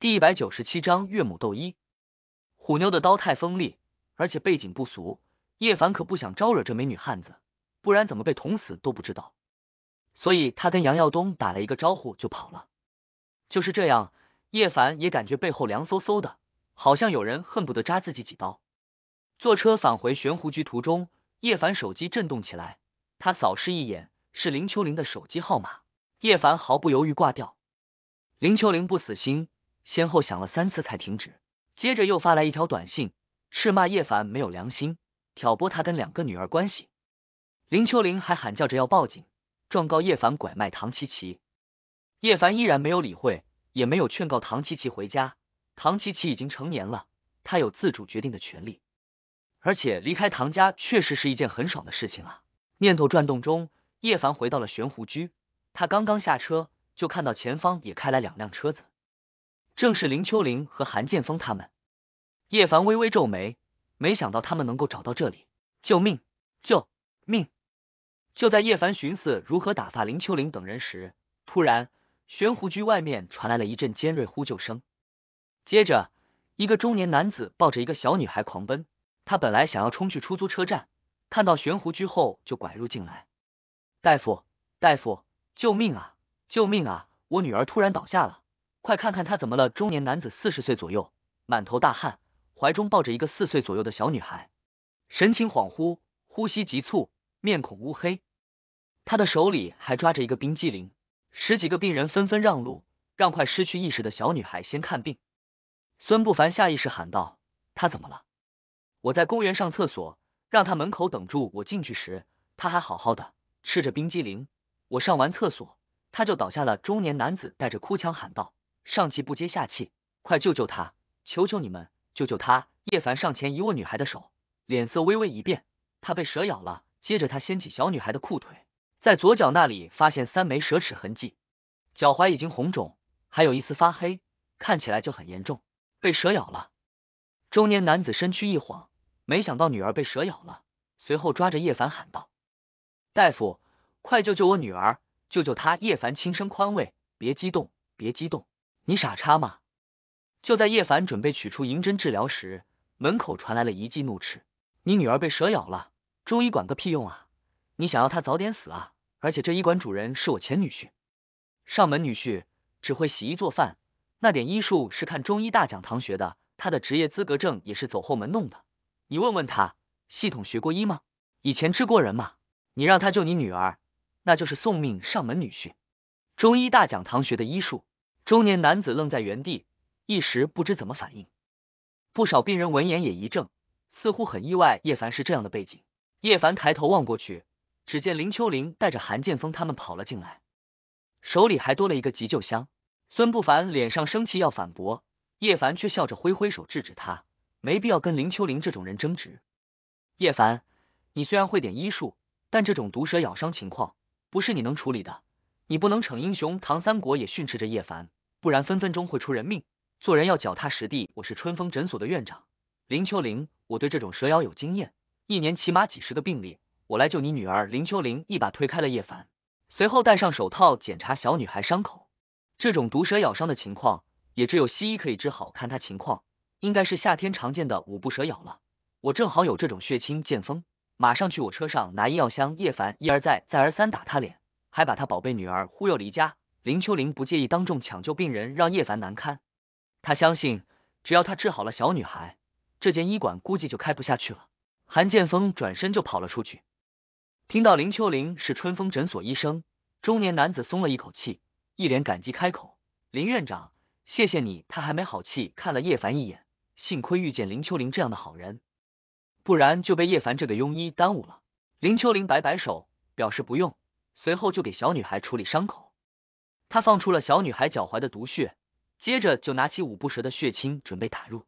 第一百九十七章岳母斗衣。虎妞的刀太锋利，而且背景不俗，叶凡可不想招惹这美女汉子，不然怎么被捅死都不知道。所以他跟杨耀东打了一个招呼就跑了。就是这样，叶凡也感觉背后凉飕飕的，好像有人恨不得扎自己几刀。坐车返回玄湖局途中，叶凡手机震动起来，他扫视一眼，是林秋玲的手机号码。叶凡毫不犹豫挂掉。林秋玲不死心。先后想了三次才停止，接着又发来一条短信，斥骂叶凡没有良心，挑拨他跟两个女儿关系。林秋玲还喊叫着要报警，状告叶凡拐卖唐琪琪。叶凡依然没有理会，也没有劝告唐琪琪回家。唐琪琪已经成年了，她有自主决定的权利。而且离开唐家确实是一件很爽的事情啊！念头转动中，叶凡回到了玄湖居。他刚刚下车，就看到前方也开来两辆车子。正是林秋玲和韩建峰他们。叶凡微微皱眉，没想到他们能够找到这里。救命！救命！就在叶凡寻思如何打发林秋玲等人时，突然玄壶居外面传来了一阵尖锐呼救声。接着，一个中年男子抱着一个小女孩狂奔。他本来想要冲去出租车站，看到玄壶居后就拐入进来。大夫，大夫，救命啊！救命啊！我女儿突然倒下了。快看看他怎么了！中年男子四十岁左右，满头大汗，怀中抱着一个四岁左右的小女孩，神情恍惚，呼吸急促，面孔乌黑。他的手里还抓着一个冰激凌。十几个病人纷纷让路，让快失去意识的小女孩先看病。孙不凡下意识喊道：“他怎么了？”我在公园上厕所，让他门口等住我。进去时他还好好的，吃着冰激凌。我上完厕所，他就倒下了。中年男子带着哭腔喊道。上气不接下气，快救救她！求求你们，救救她！叶凡上前一握女孩的手，脸色微微一变，她被蛇咬了。接着他掀起小女孩的裤腿，在左脚那里发现三枚蛇齿痕迹，脚踝已经红肿，还有一丝发黑，看起来就很严重，被蛇咬了。中年男子身躯一晃，没想到女儿被蛇咬了，随后抓着叶凡喊道：“大夫，快救救我女儿！救救她！”叶凡轻声宽慰：“别激动，别激动。”你傻叉吗？就在叶凡准备取出银针治疗时，门口传来了一记怒斥：“你女儿被蛇咬了，中医管个屁用啊！你想要她早点死啊？而且这医馆主人是我前女婿，上门女婿只会洗衣做饭，那点医术是看中医大讲堂学的，他的职业资格证也是走后门弄的。你问问他，系统学过医吗？以前治过人吗？你让他救你女儿，那就是送命上门女婿。中医大讲堂学的医术。”中年男子愣在原地，一时不知怎么反应。不少病人闻言也一怔，似乎很意外叶凡是这样的背景。叶凡抬头望过去，只见林秋玲带着韩建峰他们跑了进来，手里还多了一个急救箱。孙不凡脸上生气要反驳，叶凡却笑着挥挥手制止他，没必要跟林秋玲这种人争执。叶凡，你虽然会点医术，但这种毒蛇咬伤情况不是你能处理的，你不能逞英雄。唐三国也训斥着叶凡。不然分分钟会出人命，做人要脚踏实地。我是春风诊所的院长林秋玲，我对这种蛇咬有经验，一年起码几十个病例，我来救你女儿林秋玲。一把推开了叶凡，随后戴上手套检查小女孩伤口。这种毒蛇咬伤的情况，也只有西医可以治好。看她情况，应该是夏天常见的五步蛇咬了。我正好有这种血清见风，马上去我车上拿医药箱。叶凡一而再再而三打她脸，还把他宝贝女儿忽悠离家。林秋玲不介意当众抢救病人，让叶凡难堪。他相信，只要他治好了小女孩，这间医馆估计就开不下去了。韩建峰转身就跑了出去。听到林秋玲是春风诊所医生，中年男子松了一口气，一脸感激开口：“林院长，谢谢你。”他还没好气看了叶凡一眼，幸亏遇见林秋玲这样的好人，不然就被叶凡这个庸医耽误了。林秋玲摆摆手，表示不用，随后就给小女孩处理伤口。他放出了小女孩脚踝的毒血，接着就拿起五步蛇的血清准备打入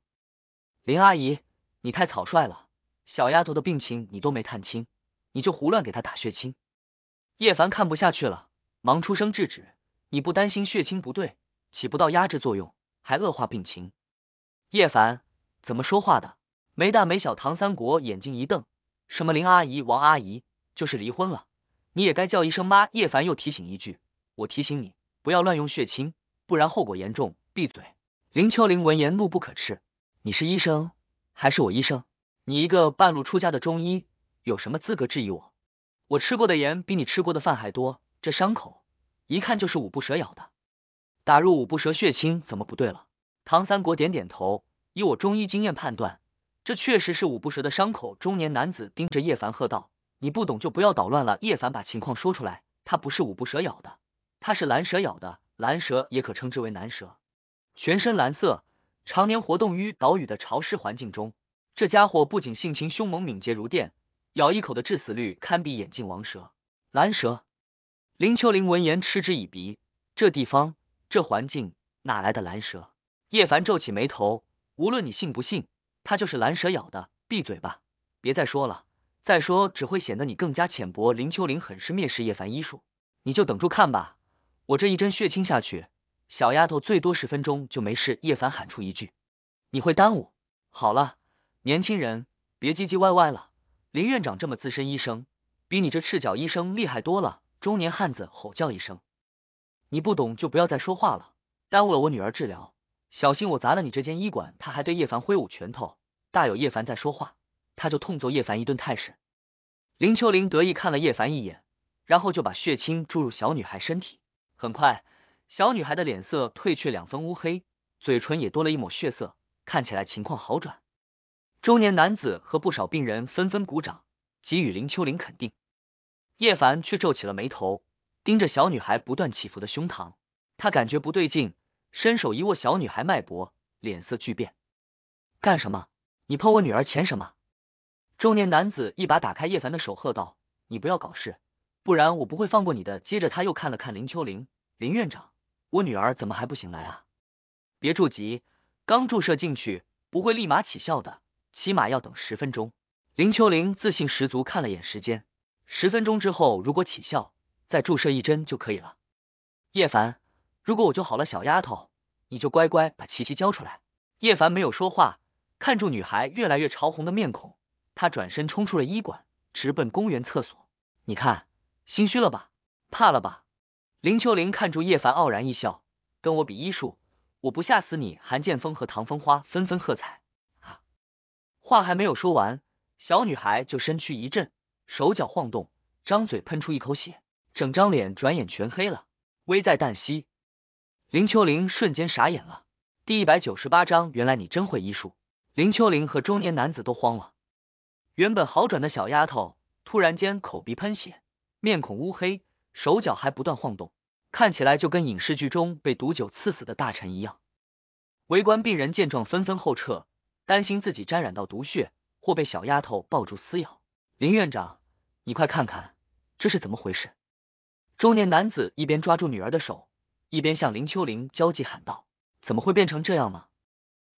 林阿姨，你太草率了，小丫头的病情你都没探清，你就胡乱给她打血清。叶凡看不下去了，忙出声制止，你不担心血清不对，起不到压制作用，还恶化病情？叶凡怎么说话的？没大没小！唐三国眼睛一瞪，什么林阿姨、王阿姨，就是离婚了，你也该叫一声妈。叶凡又提醒一句，我提醒你。不要乱用血清，不然后果严重。闭嘴！林秋玲闻言怒不可斥：“你是医生还是我医生？你一个半路出家的中医，有什么资格质疑我？我吃过的盐比你吃过的饭还多。这伤口一看就是五步蛇咬的，打入五步蛇血清怎么不对了？”唐三国点点头，以我中医经验判断，这确实是五步蛇的伤口。中年男子盯着叶凡喝道：“你不懂就不要捣乱了。”叶凡把情况说出来，他不是五步蛇咬的。它是蓝蛇咬的，蓝蛇也可称之为蓝蛇，全身蓝色，常年活动于岛屿的潮湿环境中。这家伙不仅性情凶猛，敏捷如电，咬一口的致死率堪比眼镜王蛇。蓝蛇，林秋玲闻言嗤之以鼻，这地方这环境哪来的蓝蛇？叶凡皱起眉头，无论你信不信，它就是蓝蛇咬的。闭嘴吧，别再说了，再说只会显得你更加浅薄。林秋玲很是蔑视叶凡医术，你就等住看吧。我这一针血清下去，小丫头最多十分钟就没事。叶凡喊出一句：“你会耽误。”好了，年轻人，别唧唧歪歪了。林院长这么资深医生，比你这赤脚医生厉害多了。中年汉子吼叫一声：“你不懂就不要再说话了，耽误了我女儿治疗，小心我砸了你这间医馆！”他还对叶凡挥舞拳头，大有叶凡在说话，他就痛揍叶凡一顿态势。林秋玲得意看了叶凡一眼，然后就把血清注入小女孩身体。很快，小女孩的脸色褪去两分乌黑，嘴唇也多了一抹血色，看起来情况好转。中年男子和不少病人纷纷鼓掌，给予林秋玲肯定。叶凡却皱起了眉头，盯着小女孩不断起伏的胸膛，他感觉不对劲，伸手一握小女孩脉搏，脸色巨变。干什么？你碰我女儿钱什么？中年男子一把打开叶凡的手，喝道：“你不要搞事！”不然我不会放过你的。接着他又看了看林秋玲，林院长，我女儿怎么还不醒来啊？别着急，刚注射进去不会立马起效的，起码要等十分钟。林秋玲自信十足，看了眼时间，十分钟之后如果起效，再注射一针就可以了。叶凡，如果我就好了，小丫头，你就乖乖把琪琪交出来。叶凡没有说话，看住女孩越来越潮红的面孔，他转身冲出了医馆，直奔公园厕所。你看。心虚了吧？怕了吧？林秋玲看着叶凡傲然一笑，跟我比医术，我不吓死你！韩剑锋和唐风花纷纷喝彩。啊！话还没有说完，小女孩就身躯一震，手脚晃动，张嘴喷出一口血，整张脸转眼全黑了，危在旦夕。林秋玲瞬间傻眼了。第一百九十八章，原来你真会医术！林秋玲和中年男子都慌了，原本好转的小丫头突然间口鼻喷血。面孔乌黑，手脚还不断晃动，看起来就跟影视剧中被毒酒刺死的大臣一样。围观病人见状纷纷后撤，担心自己沾染到毒血或被小丫头抱住撕咬。林院长，你快看看这是怎么回事！中年男子一边抓住女儿的手，一边向林秋玲焦急喊道：“怎么会变成这样呢？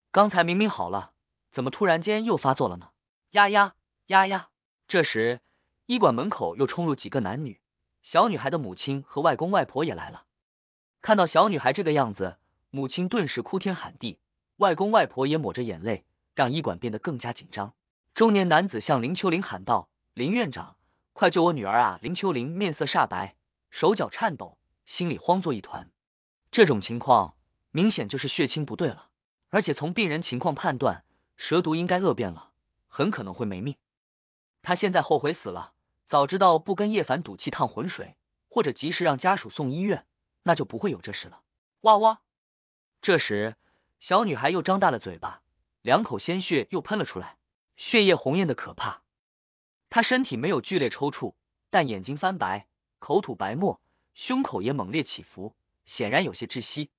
刚才明明好了，怎么突然间又发作了呢？”呀呀呀呀！这时。医馆门口又冲入几个男女，小女孩的母亲和外公外婆也来了。看到小女孩这个样子，母亲顿时哭天喊地，外公外婆也抹着眼泪，让医馆变得更加紧张。中年男子向林秋玲喊道：“林院长，快救我女儿啊！”林秋玲面色煞白，手脚颤抖，心里慌作一团。这种情况明显就是血清不对了，而且从病人情况判断，蛇毒应该恶变了，很可能会没命。他现在后悔死了。早知道不跟叶凡赌气趟浑水，或者及时让家属送医院，那就不会有这事了。哇哇！这时，小女孩又张大了嘴巴，两口鲜血又喷了出来，血液红艳的可怕。她身体没有剧烈抽搐，但眼睛翻白，口吐白沫，胸口也猛烈起伏，显然有些窒息。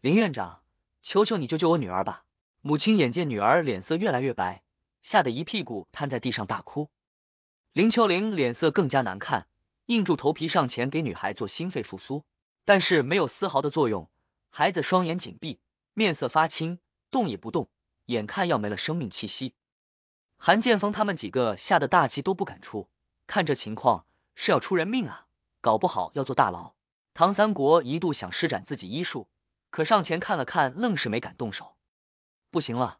林院长，求求你救救我女儿吧！母亲眼见女儿脸色越来越白，吓得一屁股瘫在地上大哭。林秋玲脸色更加难看，硬住头皮上前给女孩做心肺复苏，但是没有丝毫的作用。孩子双眼紧闭，面色发青，动也不动，眼看要没了生命气息。韩建峰他们几个吓得大气都不敢出，看这情况是要出人命啊，搞不好要坐大牢。唐三国一度想施展自己医术，可上前看了看，愣是没敢动手。不行了，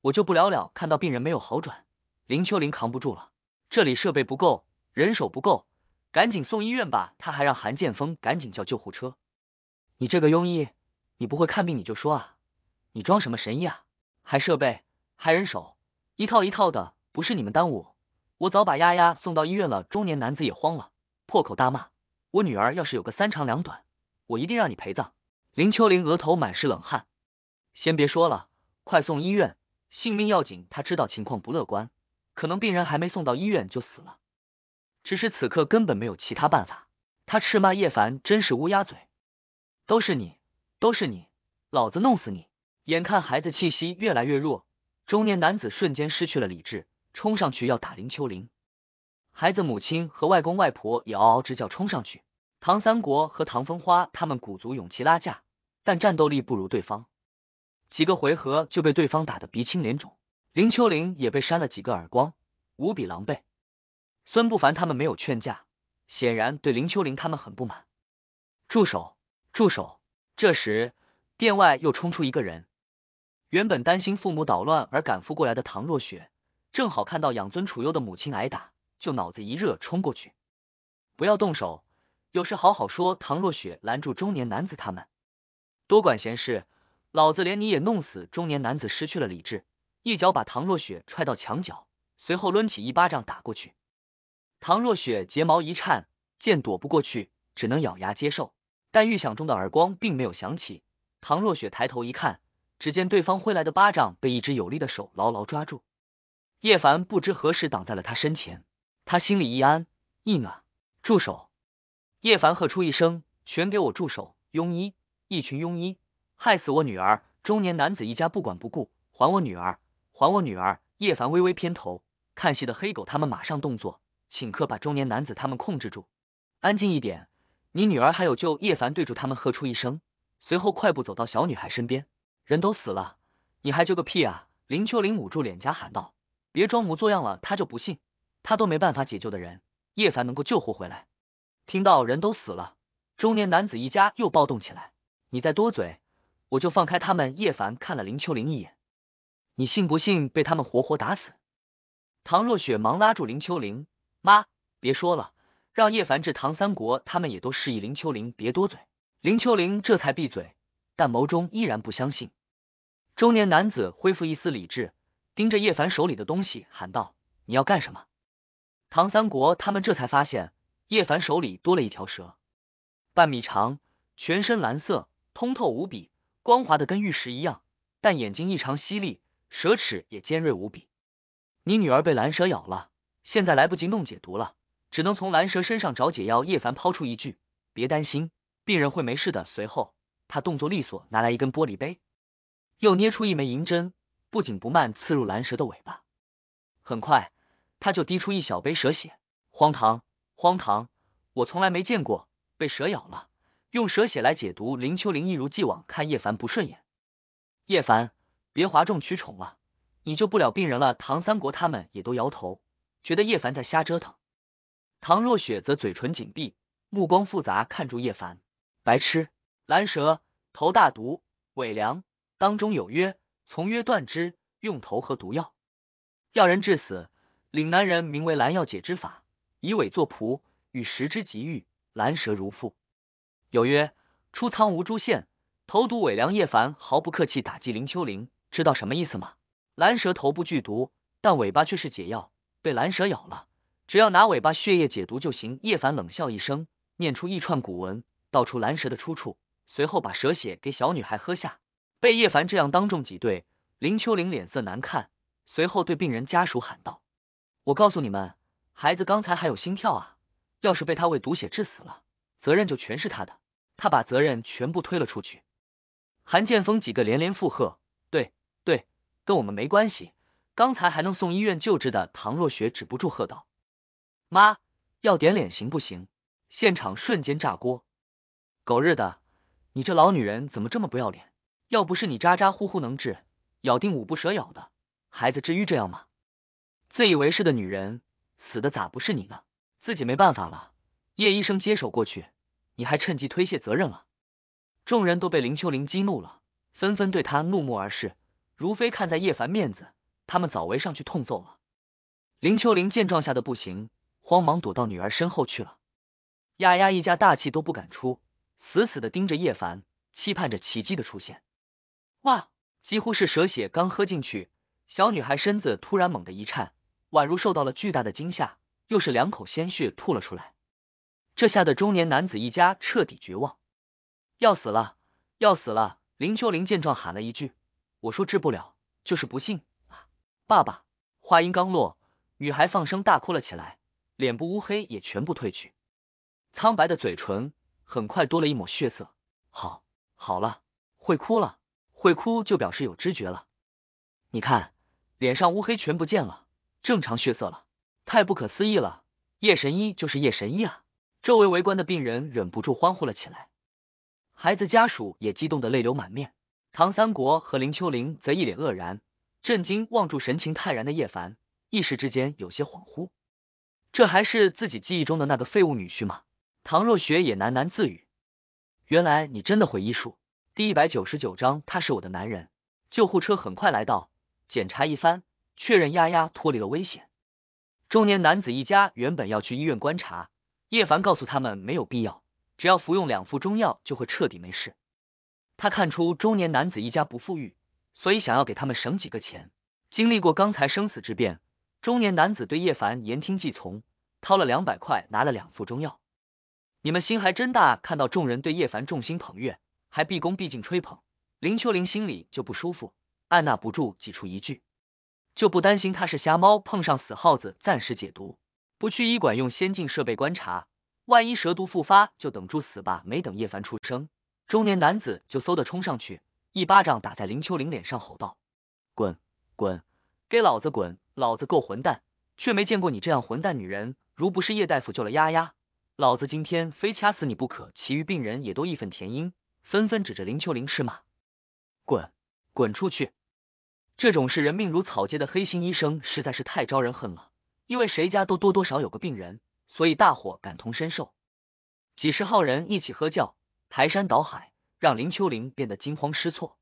我就不了了。看到病人没有好转，林秋玲扛不住了。这里设备不够，人手不够，赶紧送医院吧！他还让韩建峰赶紧叫救护车。你这个庸医，你不会看病你就说啊！你装什么神医啊？还设备，还人手，一套一套的，不是你们耽误，我早把丫丫送到医院了。中年男子也慌了，破口大骂：我女儿要是有个三长两短，我一定让你陪葬！林秋玲额头满是冷汗，先别说了，快送医院，性命要紧。他知道情况不乐观。可能病人还没送到医院就死了，只是此刻根本没有其他办法。他斥骂叶凡真是乌鸦嘴，都是你，都是你，老子弄死你！眼看孩子气息越来越弱，中年男子瞬间失去了理智，冲上去要打林秋玲。孩子母亲和外公外婆也嗷嗷直叫冲上去。唐三国和唐风花他们鼓足勇气拉架，但战斗力不如对方，几个回合就被对方打得鼻青脸肿。林秋玲也被扇了几个耳光，无比狼狈。孙不凡他们没有劝架，显然对林秋玲他们很不满。住手！住手！这时，店外又冲出一个人。原本担心父母捣乱而赶赴过来的唐若雪，正好看到养尊处优的母亲挨打，就脑子一热冲过去。不要动手，有事好好说。唐若雪拦住中年男子，他们多管闲事，老子连你也弄死！中年男子失去了理智。一脚把唐若雪踹到墙角，随后抡起一巴掌打过去。唐若雪睫毛一颤，见躲不过去，只能咬牙接受。但预想中的耳光并没有响起。唐若雪抬头一看，只见对方挥来的巴掌被一只有力的手牢牢抓住。叶凡不知何时挡在了他身前，他心里一安一暖。住手！叶凡喝出一声：“全给我住手！”庸医，一群庸医，害死我女儿！中年男子一家不管不顾，还我女儿！还我女儿！叶凡微微偏头，看戏的黑狗他们马上动作，顷刻把中年男子他们控制住。安静一点，你女儿还有救！叶凡对住他们喝出一声，随后快步走到小女孩身边。人都死了，你还救个屁啊！林秋玲捂住脸颊喊道：“别装模作样了，他就不信，他都没办法解救的人，叶凡能够救活回来。”听到人都死了，中年男子一家又暴动起来。你再多嘴，我就放开他们！叶凡看了林秋玲一眼。你信不信被他们活活打死？唐若雪忙拉住林秋玲：“妈，别说了。”让叶凡、至唐三国他们也都示意林秋玲别多嘴。林秋玲这才闭嘴，但眸中依然不相信。中年男子恢复一丝理智，盯着叶凡手里的东西喊道：“你要干什么？”唐三国他们这才发现，叶凡手里多了一条蛇，半米长，全身蓝色，通透无比，光滑的跟玉石一样，但眼睛异常犀利。蛇齿也尖锐无比，你女儿被蓝蛇咬了，现在来不及弄解毒了，只能从蓝蛇身上找解药。叶凡抛出一句：“别担心，病人会没事的。”随后他动作利索，拿来一根玻璃杯，又捏出一枚银针，不紧不慢刺入蓝蛇的尾巴。很快，他就滴出一小杯蛇血。荒唐，荒唐，我从来没见过被蛇咬了用蛇血来解毒。林秋玲一如既往看叶凡不顺眼，叶凡。别哗众取宠了，你救不了病人了。唐三国他们也都摇头，觉得叶凡在瞎折腾。唐若雪则嘴唇紧闭，目光复杂，看住叶凡。白痴，蓝蛇头大毒尾良当中有约，从约断之，用头和毒药要人致死。岭南人名为蓝药解之法，以尾作仆，与食之即愈。蓝蛇如父，有约出仓无珠线投毒尾良叶凡毫不客气打击林秋玲。知道什么意思吗？蓝蛇头部剧毒，但尾巴却是解药。被蓝蛇咬了，只要拿尾巴血液解毒就行。叶凡冷笑一声，念出一串古文，道出蓝蛇的出处。随后把蛇血给小女孩喝下。被叶凡这样当众挤兑，林秋玲脸色难看。随后对病人家属喊道：“我告诉你们，孩子刚才还有心跳啊！要是被他喂毒血致死了，责任就全是他的。”他把责任全部推了出去。韩建峰几个连连附和。对，跟我们没关系。刚才还能送医院救治的唐若雪止不住喝道：“妈，要点脸行不行？”现场瞬间炸锅。狗日的，你这老女人怎么这么不要脸？要不是你咋咋呼呼能治，咬定五步蛇咬的，孩子至于这样吗？自以为是的女人，死的咋不是你呢？自己没办法了，叶医生接手过去，你还趁机推卸责任了。众人都被林秋玲激怒了，纷纷对她怒目而视。如飞看在叶凡面子，他们早围上去痛揍了。林秋玲见状吓得不行，慌忙躲到女儿身后去了。丫丫一家大气都不敢出，死死的盯着叶凡，期盼着奇迹的出现。哇！几乎是蛇血刚喝进去，小女孩身子突然猛的一颤，宛如受到了巨大的惊吓，又是两口鲜血吐了出来。这下的中年男子一家彻底绝望，要死了，要死了！林秋玲见状喊了一句。我说治不了，就是不信啊！爸爸。话音刚落，女孩放声大哭了起来，脸部乌黑也全部褪去，苍白的嘴唇很快多了一抹血色。好，好了，会哭了，会哭就表示有知觉了。你看，脸上乌黑全不见了，正常血色了，太不可思议了！夜神医就是夜神医啊！周围围观的病人忍不住欢呼了起来，孩子家属也激动的泪流满面。唐三国和林秋玲则一脸愕然，震惊望住神情泰然的叶凡，一时之间有些恍惚。这还是自己记忆中的那个废物女婿吗？唐若雪也喃喃自语：“原来你真的会医术。”第一百九十九章，他是我的男人。救护车很快来到，检查一番，确认丫丫脱离了危险。中年男子一家原本要去医院观察，叶凡告诉他们没有必要，只要服用两副中药就会彻底没事。他看出中年男子一家不富裕，所以想要给他们省几个钱。经历过刚才生死之变，中年男子对叶凡言听计从，掏了两百块，拿了两副中药。你们心还真大！看到众人对叶凡众星捧月，还毕恭毕敬吹捧，林秋玲心里就不舒服，按捺不住挤出一句：“就不担心他是瞎猫碰上死耗子，暂时解毒，不去医馆用先进设备观察，万一蛇毒复发，就等住死吧。”没等叶凡出声。中年男子就嗖的冲上去，一巴掌打在林秋玲脸上，吼道：“滚，滚，给老子滚！老子够混蛋，却没见过你这样混蛋女人。如不是叶大夫救了丫丫，老子今天非掐死你不可！”其余病人也都义愤填膺，纷纷指着林秋玲斥骂：“滚，滚出去！这种视人命如草芥的黑心医生实在是太招人恨了。因为谁家都多多少有个病人，所以大伙感同身受。几十号人一起喝叫。”排山倒海，让林秋玲变得惊慌失措，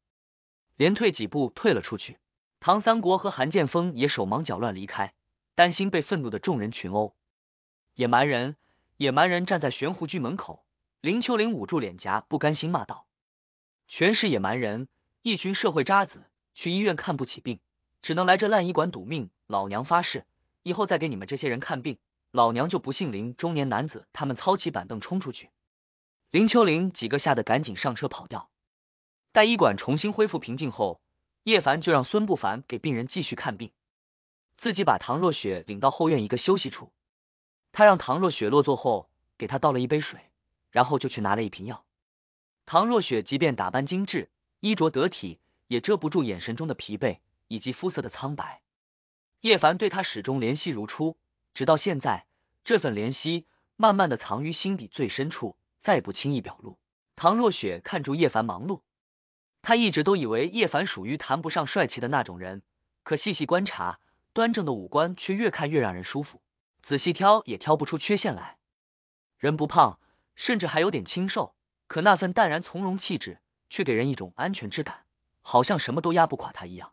连退几步退了出去。唐三国和韩剑锋也手忙脚乱离开，担心被愤怒的众人群殴。野蛮人，野蛮人站在玄壶居门口，林秋玲捂住脸颊，不甘心骂道：“全是野蛮人，一群社会渣子，去医院看不起病，只能来这烂医馆赌命。老娘发誓，以后再给你们这些人看病，老娘就不姓林。”中年男子他们操起板凳冲出去。林秋玲几个吓得赶紧上车跑掉。待医馆重新恢复平静后，叶凡就让孙不凡给病人继续看病，自己把唐若雪领到后院一个休息处。他让唐若雪落座后，给她倒了一杯水，然后就去拿了一瓶药。唐若雪即便打扮精致、衣着得体，也遮不住眼神中的疲惫以及肤色的苍白。叶凡对她始终怜惜如初，直到现在，这份怜惜慢慢的藏于心底最深处。再不轻易表露。唐若雪看住叶凡忙碌，她一直都以为叶凡属于谈不上帅气的那种人，可细细观察，端正的五官却越看越让人舒服，仔细挑也挑不出缺陷来。人不胖，甚至还有点清瘦，可那份淡然从容气质却给人一种安全之感，好像什么都压不垮他一样。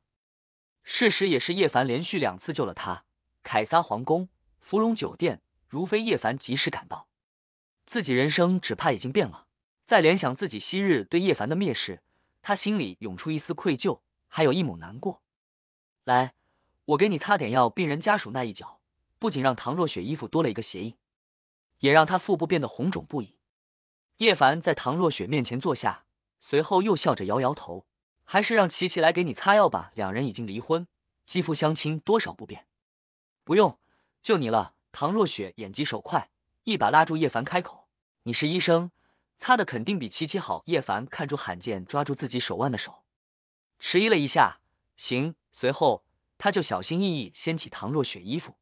事实也是，叶凡连续两次救了他。凯撒皇宫、芙蓉酒店，如非叶凡及时赶到。自己人生只怕已经变了。再联想自己昔日对叶凡的蔑视，他心里涌出一丝愧疚，还有一抹难过。来，我给你擦点药。病人家属那一脚，不仅让唐若雪衣服多了一个鞋印，也让她腹部变得红肿不已。叶凡在唐若雪面前坐下，随后又笑着摇摇头：“还是让琪琪来给你擦药吧。”两人已经离婚，肌肤相亲多少不便。不用，就你了。唐若雪眼疾手快。一把拉住叶凡，开口：“你是医生，擦的肯定比琪琪好。”叶凡看出罕见抓住自己手腕的手，迟疑了一下，行。随后他就小心翼翼掀起唐若雪衣服，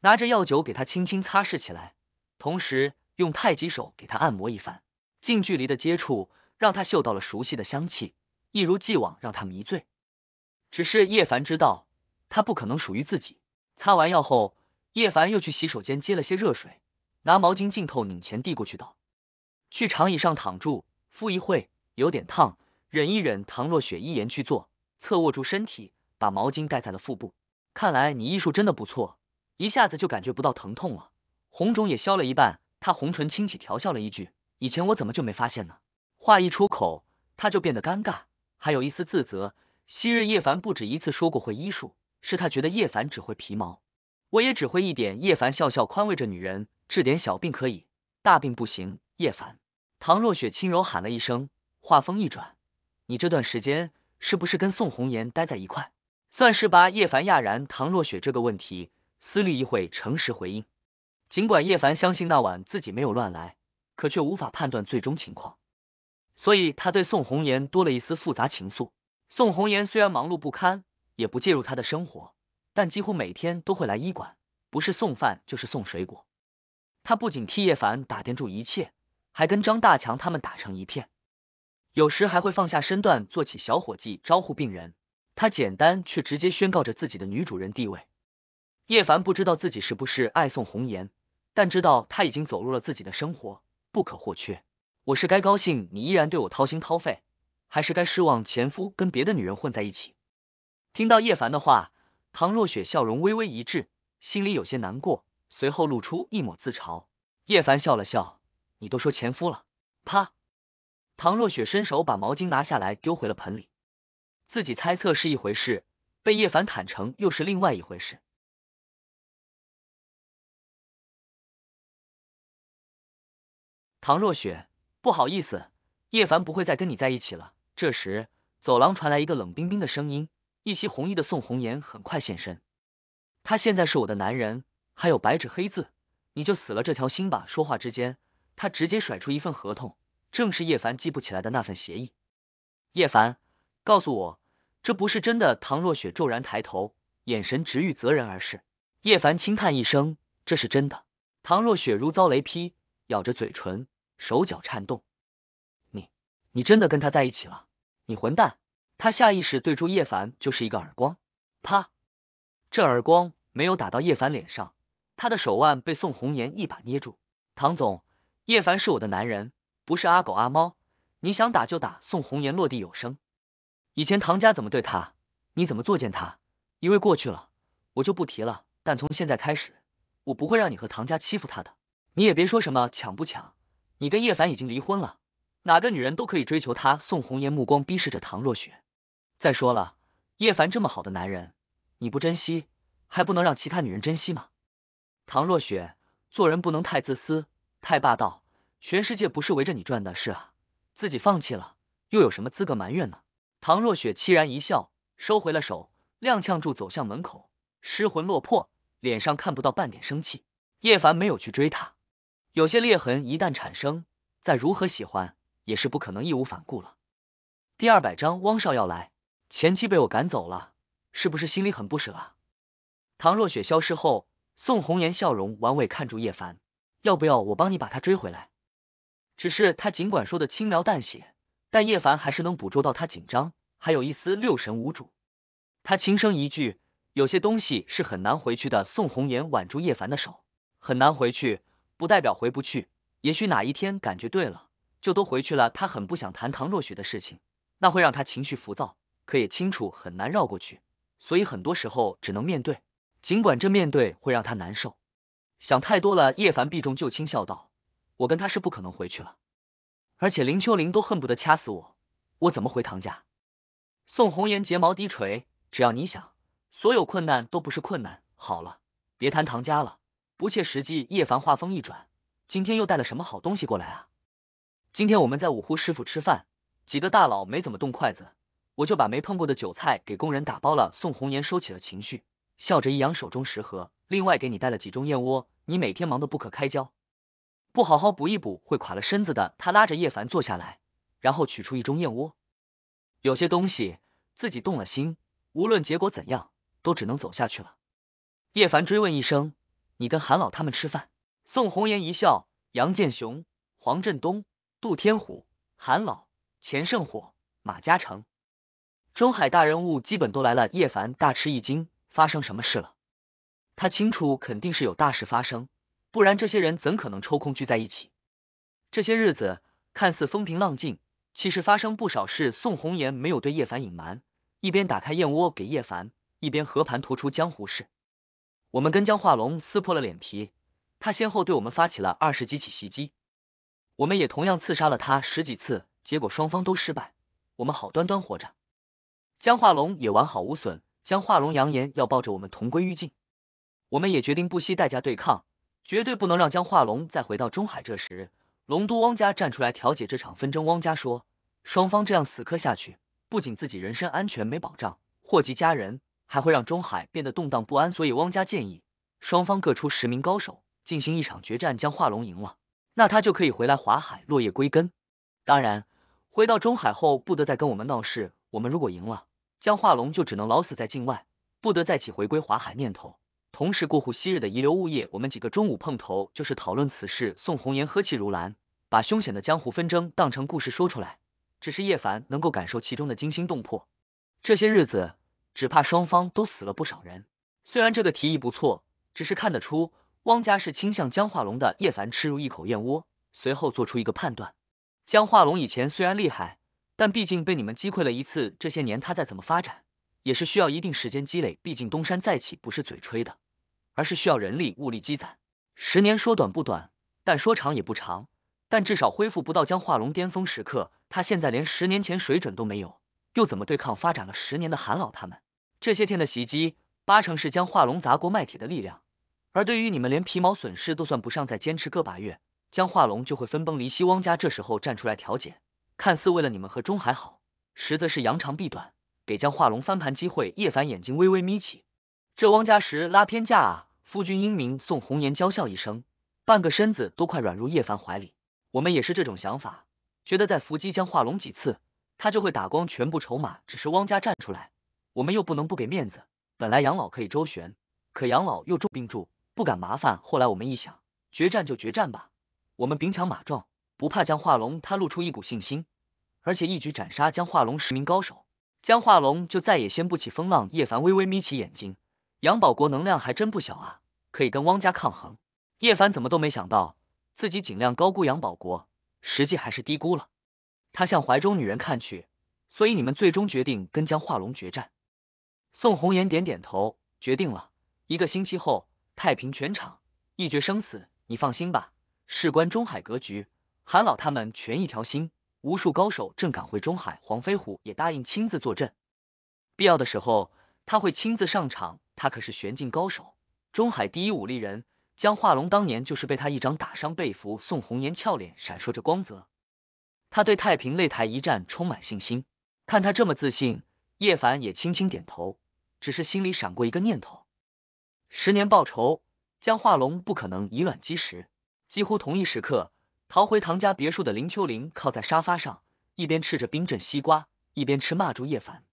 拿着药酒给她轻轻擦拭起来，同时用太极手给她按摩一番。近距离的接触让她嗅到了熟悉的香气，一如既往让她迷醉。只是叶凡知道，他不可能属于自己。擦完药后，叶凡又去洗手间接了些热水。拿毛巾浸透，拧钱递过去，道：“去长椅上躺住，敷一会，有点烫，忍一忍。”唐若雪依言去做，侧握住身体，把毛巾盖在了腹部。看来你医术真的不错，一下子就感觉不到疼痛了，红肿也消了一半。他红唇轻启，调笑了一句：“以前我怎么就没发现呢？”话一出口，他就变得尴尬，还有一丝自责。昔日叶凡不止一次说过会医术，是他觉得叶凡只会皮毛，我也只会一点。叶凡笑笑宽慰着女人。治点小病可以，大病不行。叶凡，唐若雪轻柔喊了一声，话锋一转：“你这段时间是不是跟宋红颜待在一块？”算是吧。叶凡讶然，唐若雪这个问题思虑一会，诚实回应。尽管叶凡相信那晚自己没有乱来，可却无法判断最终情况，所以他对宋红颜多了一丝复杂情愫。宋红颜虽然忙碌不堪，也不介入他的生活，但几乎每天都会来医馆，不是送饭就是送水果。他不仅替叶凡打点住一切，还跟张大强他们打成一片，有时还会放下身段做起小伙计招呼病人。他简单却直接宣告着自己的女主人地位。叶凡不知道自己是不是爱宋红颜，但知道他已经走入了自己的生活，不可或缺。我是该高兴你依然对我掏心掏肺，还是该失望前夫跟别的女人混在一起？听到叶凡的话，唐若雪笑容微微一滞，心里有些难过。随后露出一抹自嘲，叶凡笑了笑，你都说前夫了，啪！唐若雪伸手把毛巾拿下来，丢回了盆里。自己猜测是一回事，被叶凡坦诚又是另外一回事。唐若雪，不好意思，叶凡不会再跟你在一起了。这时，走廊传来一个冷冰冰的声音，一袭红衣的宋红颜很快现身，他现在是我的男人。还有白纸黑字，你就死了这条心吧。说话之间，他直接甩出一份合同，正是叶凡记不起来的那份协议。叶凡，告诉我，这不是真的！唐若雪骤然抬头，眼神直欲择人而视。叶凡轻叹一声：“这是真的。”唐若雪如遭雷劈，咬着嘴唇，手脚颤动：“你，你真的跟他在一起了？你混蛋！”他下意识对住叶凡就是一个耳光，啪！这耳光没有打到叶凡脸上。他的手腕被宋红颜一把捏住。唐总，叶凡是我的男人，不是阿狗阿猫。你想打就打。宋红颜落地有声。以前唐家怎么对他，你怎么作践他，因为过去了，我就不提了。但从现在开始，我不会让你和唐家欺负他的。你也别说什么抢不抢，你跟叶凡已经离婚了，哪个女人都可以追求他。宋红颜目光逼视着唐若雪。再说了，叶凡这么好的男人，你不珍惜，还不能让其他女人珍惜吗？唐若雪，做人不能太自私，太霸道。全世界不是围着你转的，是啊。自己放弃了，又有什么资格埋怨呢？唐若雪凄然一笑，收回了手，踉跄住走向门口，失魂落魄，脸上看不到半点生气。叶凡没有去追他，有些裂痕一旦产生，再如何喜欢也是不可能义无反顾了。第二百章，汪少要来，前妻被我赶走了，是不是心里很不舍啊？唐若雪消失后。宋红颜笑容婉委看住叶凡，要不要我帮你把他追回来？只是他尽管说的轻描淡写，但叶凡还是能捕捉到他紧张，还有一丝六神无主。他轻声一句：“有些东西是很难回去的。”宋红颜挽住叶凡的手，很难回去，不代表回不去。也许哪一天感觉对了，就都回去了。他很不想谈唐若雪的事情，那会让他情绪浮躁。可也清楚很难绕过去，所以很多时候只能面对。尽管这面对会让他难受，想太多了。叶凡避重就轻，笑道：“我跟他是不可能回去了，而且林秋玲都恨不得掐死我，我怎么回唐家？”宋红颜睫毛低垂，只要你想，所有困难都不是困难。好了，别谈唐家了，不切实际。叶凡话锋一转：“今天又带了什么好东西过来啊？今天我们在五湖师傅吃饭，几个大佬没怎么动筷子，我就把没碰过的酒菜给工人打包了。”宋红颜收起了情绪。笑着一扬手中食盒，另外给你带了几盅燕窝。你每天忙得不可开交，不好好补一补会垮了身子的。他拉着叶凡坐下来，然后取出一盅燕窝。有些东西自己动了心，无论结果怎样，都只能走下去了。叶凡追问一声：“你跟韩老他们吃饭？”宋红颜一笑。杨建雄、黄振东、杜天虎、韩老、钱胜火、马嘉诚，中海大人物基本都来了。叶凡大吃一惊。发生什么事了？他清楚，肯定是有大事发生，不然这些人怎可能抽空聚在一起？这些日子看似风平浪静，其实发生不少事。宋红颜没有对叶凡隐瞒，一边打开燕窝给叶凡，一边和盘托出江湖事。我们跟江化龙撕破了脸皮，他先后对我们发起了二十几起袭击，我们也同样刺杀了他十几次，结果双方都失败。我们好端端活着，江化龙也完好无损。江化龙扬言要抱着我们同归于尽，我们也决定不惜代价对抗，绝对不能让江化龙再回到中海。这时，龙都汪家站出来调解这场纷争。汪家说，双方这样死磕下去，不仅自己人身安全没保障，祸及家人，还会让中海变得动荡不安。所以，汪家建议双方各出十名高手进行一场决战。将化龙赢了，那他就可以回来华海落叶归根。当然，回到中海后不得再跟我们闹事。我们如果赢了。江化龙就只能老死在境外，不得再起回归华海念头。同时过户昔日的遗留物业。我们几个中午碰头，就是讨论此事。宋红颜喝气如兰，把凶险的江湖纷争当成故事说出来。只是叶凡能够感受其中的惊心动魄。这些日子，只怕双方都死了不少人。虽然这个提议不错，只是看得出汪家是倾向江化龙的。叶凡吃入一口燕窝，随后做出一个判断：江化龙以前虽然厉害。但毕竟被你们击溃了一次，这些年他再怎么发展，也是需要一定时间积累。毕竟东山再起不是嘴吹的，而是需要人力物力积攒。十年说短不短，但说长也不长。但至少恢复不到江化龙巅峰时刻，他现在连十年前水准都没有，又怎么对抗发展了十年的韩老他们？这些天的袭击，八成是江化龙砸锅卖铁的力量。而对于你们，连皮毛损失都算不上，再坚持个把月，江化龙就会分崩离析。汪家这时候站出来调解。看似为了你们和钟海好，实则是扬长避短，给江化龙翻盘机会。叶凡眼睛微微眯起，这汪家石拉偏架啊！夫君英明，宋红颜娇笑一声，半个身子都快软入叶凡怀里。我们也是这种想法，觉得在伏击江化龙几次，他就会打光全部筹码。只是汪家站出来，我们又不能不给面子。本来养老可以周旋，可养老又重病住，不敢麻烦。后来我们一想，决战就决战吧，我们兵强马壮。不怕江化龙，他露出一股信心，而且一举斩杀江化龙十名高手，江化龙就再也掀不起风浪。叶凡微微眯起眼睛，杨保国能量还真不小啊，可以跟汪家抗衡。叶凡怎么都没想到，自己尽量高估杨保国，实际还是低估了。他向怀中女人看去，所以你们最终决定跟江化龙决战？宋红颜点点头，决定了。一个星期后，太平全场一决生死。你放心吧，事关中海格局。韩老他们全一条心，无数高手正赶回中海，黄飞虎也答应亲自坐镇。必要的时候，他会亲自上场。他可是玄境高手，中海第一武力人。江化龙当年就是被他一掌打伤，被俘。宋红颜俏脸闪烁着光泽，他对太平擂台一战充满信心。看他这么自信，叶凡也轻轻点头，只是心里闪过一个念头：十年报仇，江化龙不可能以卵击石。几乎同一时刻。逃回唐家别墅的林秋玲靠在沙发上，一边吃着冰镇西瓜，一边吃骂住叶凡。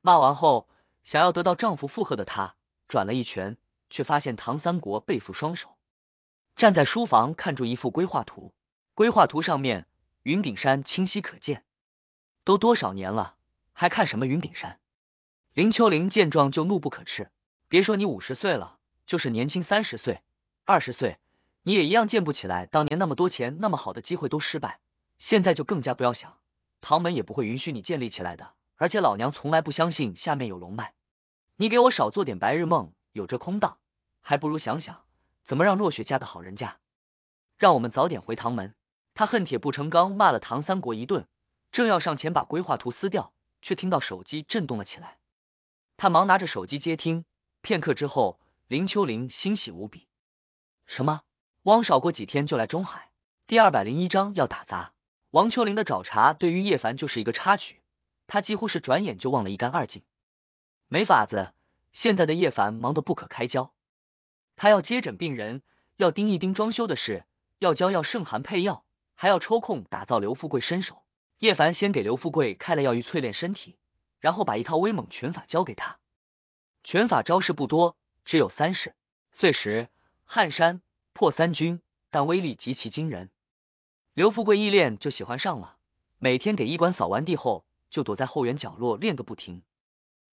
骂完后，想要得到丈夫附和的她转了一圈，却发现唐三国背负双手，站在书房看住一幅规划图。规划图上面云顶山清晰可见。都多少年了，还看什么云顶山？林秋玲见状就怒不可斥。别说你五十岁了，就是年轻三十岁、二十岁。你也一样建不起来，当年那么多钱，那么好的机会都失败，现在就更加不要想，唐门也不会允许你建立起来的。而且老娘从来不相信下面有龙脉，你给我少做点白日梦，有这空档，还不如想想怎么让若雪嫁个好人家，让我们早点回唐门。他恨铁不成钢，骂了唐三国一顿，正要上前把规划图撕掉，却听到手机震动了起来，他忙拿着手机接听，片刻之后，林秋玲欣喜无比，什么？汪少过几天就来中海。第二百零一章要打杂。王秋玲的找茬对于叶凡就是一个插曲，他几乎是转眼就忘了一干二净。没法子，现在的叶凡忙得不可开交，他要接诊病人，要盯一盯装修的事，要教要盛寒配药，还要抽空打造刘富贵身手。叶凡先给刘富贵开了药浴淬炼身体，然后把一套威猛拳法交给他。拳法招式不多，只有三式：碎石、撼山。破三军，但威力极其惊人。刘富贵一练就喜欢上了，每天给医馆扫完地后，就躲在后院角落练个不停。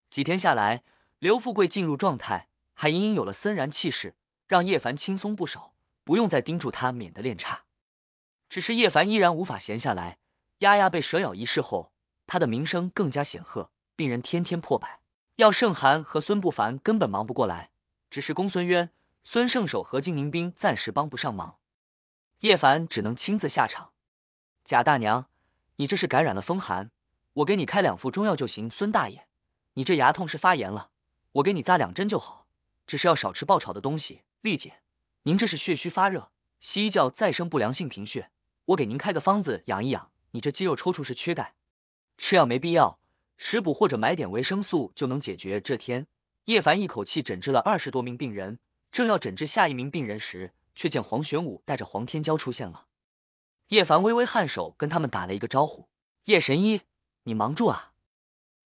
几天下来，刘富贵进入状态，还隐隐有了森然气势，让叶凡轻松不少，不用再盯住他，免得练差。只是叶凡依然无法闲下来。丫丫被蛇咬一事后，他的名声更加显赫，病人天天破百，要盛寒和孙不凡根本忙不过来。只是公孙渊。孙圣手和金宁兵暂时帮不上忙，叶凡只能亲自下场。贾大娘，你这是感染了风寒，我给你开两副中药就行。孙大爷，你这牙痛是发炎了，我给你扎两针就好，只是要少吃爆炒的东西。丽姐，您这是血虚发热，西医叫再生不良性贫血，我给您开个方子养一养。你这肌肉抽搐是缺钙，吃药没必要，食补或者买点维生素就能解决。这天，叶凡一口气诊治了二十多名病人。正要诊治下一名病人时，却见黄玄武带着黄天骄出现了。叶凡微微颔首，跟他们打了一个招呼：“叶神医，你忙住啊。”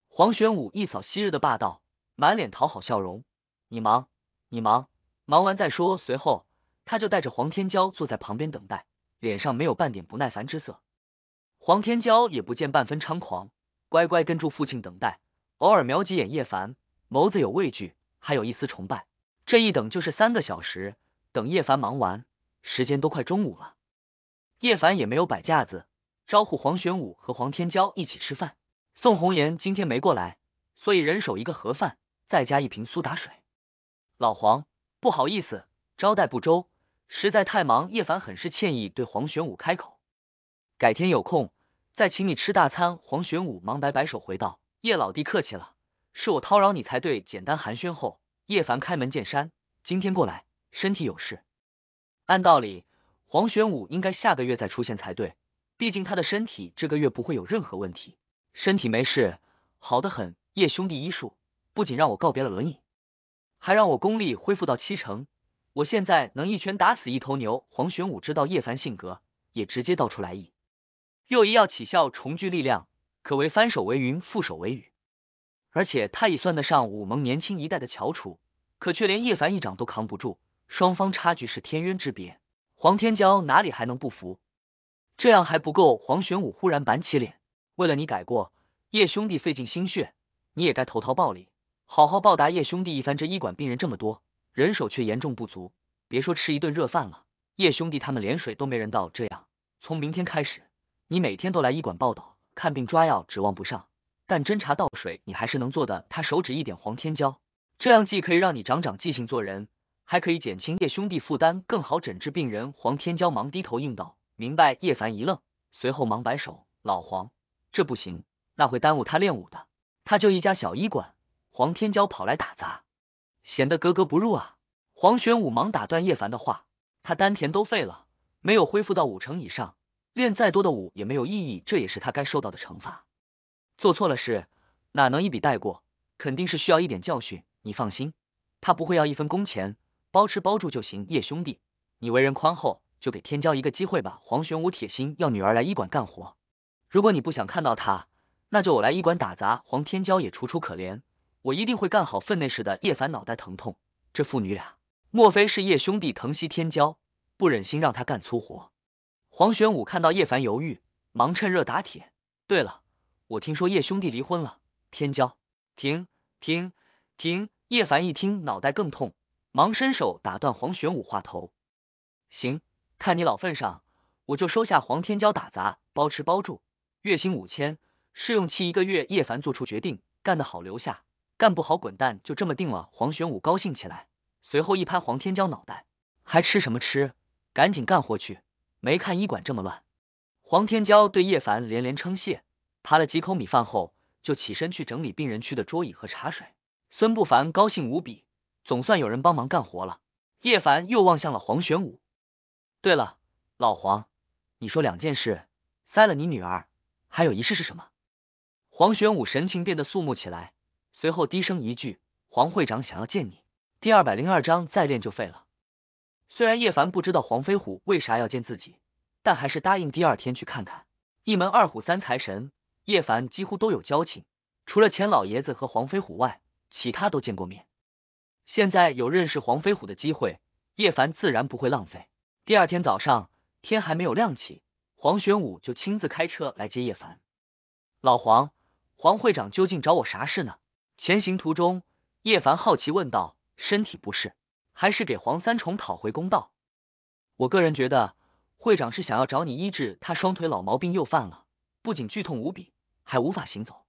黄玄武一扫昔日的霸道，满脸讨好笑容：“你忙，你忙，忙完再说。”随后，他就带着黄天骄坐在旁边等待，脸上没有半点不耐烦之色。黄天骄也不见半分猖狂，乖乖跟住父亲等待，偶尔瞄几眼叶凡，眸子有畏惧，还有一丝崇拜。这一等就是三个小时，等叶凡忙完，时间都快中午了。叶凡也没有摆架子，招呼黄玄武和黄天骄一起吃饭。宋红颜今天没过来，所以人手一个盒饭，再加一瓶苏打水。老黄，不好意思，招待不周，实在太忙。叶凡很是歉意，对黄玄武开口：“改天有空再请你吃大餐。”黄玄武忙摆摆手回道：“叶老弟客气了，是我叨扰你才对。”简单寒暄后。叶凡开门见山，今天过来，身体有事。按道理，黄玄武应该下个月再出现才对，毕竟他的身体这个月不会有任何问题。身体没事，好的很。叶兄弟医术不仅让我告别了轮椅，还让我功力恢复到七成。我现在能一拳打死一头牛。黄玄武知道叶凡性格，也直接道出来意，又一要起效，重聚力量，可谓翻手为云，覆手为雨。而且他已算得上武盟年轻一代的翘楚，可却连叶凡一掌都扛不住，双方差距是天渊之别。黄天骄哪里还能不服？这样还不够，黄玄武忽然板起脸：“为了你改过，叶兄弟费尽心血，你也该投桃报李，好好报答叶兄弟一番。”这医馆病人这么多，人手却严重不足，别说吃一顿热饭了，叶兄弟他们连水都没人倒。这样，从明天开始，你每天都来医馆报道，看病抓药指望不上。但斟茶倒水你还是能做的。他手指一点黄天骄，这样既可以让你长长记性做人，还可以减轻叶兄弟负担，更好诊治病人。黄天骄忙低头应道：“明白。”叶凡一愣，随后忙摆手：“老黄，这不行，那会耽误他练武的。他就一家小医馆，黄天骄跑来打杂，显得格格不入啊。”黄玄武忙打断叶凡的话：“他丹田都废了，没有恢复到五成以上，练再多的武也没有意义。这也是他该受到的惩罚。”做错了事，哪能一笔带过？肯定是需要一点教训。你放心，他不会要一分工钱，包吃包住就行。叶兄弟，你为人宽厚，就给天骄一个机会吧。黄玄武铁心要女儿来医馆干活，如果你不想看到他，那就我来医馆打杂。黄天骄也楚楚可怜，我一定会干好分内事的。叶凡脑袋疼痛，这父女俩，莫非是叶兄弟疼惜天骄，不忍心让他干粗活？黄玄武看到叶凡犹豫，忙趁热打铁。对了。我听说叶兄弟离婚了，天骄，停停停！叶凡一听脑袋更痛，忙伸手打断黄玄武话头。行，看你老份上，我就收下黄天骄打杂，包吃包住，月薪五千，试用期一个月。叶凡做出决定，干得好留下，干不好滚蛋，就这么定了。黄玄武高兴起来，随后一拍黄天骄脑袋，还吃什么吃，赶紧干活去，没看医馆这么乱。黄天骄对叶凡连连称谢。扒了几口米饭后，就起身去整理病人区的桌椅和茶水。孙不凡高兴无比，总算有人帮忙干活了。叶凡又望向了黄玄武，对了，老黄，你说两件事，塞了你女儿，还有一事是什么？黄玄武神情变得肃穆起来，随后低声一句：“黄会长想要见你。”第二百零二章再练就废了。虽然叶凡不知道黄飞虎为啥要见自己，但还是答应第二天去看看。一门二虎三财神。叶凡几乎都有交情，除了钱老爷子和黄飞虎外，其他都见过面。现在有认识黄飞虎的机会，叶凡自然不会浪费。第二天早上，天还没有亮起，黄玄武就亲自开车来接叶凡。老黄，黄会长究竟找我啥事呢？前行途中，叶凡好奇问道：“身体不适，还是给黄三重讨回公道？”我个人觉得，会长是想要找你医治他双腿老毛病又犯了，不仅剧痛无比。还无法行走，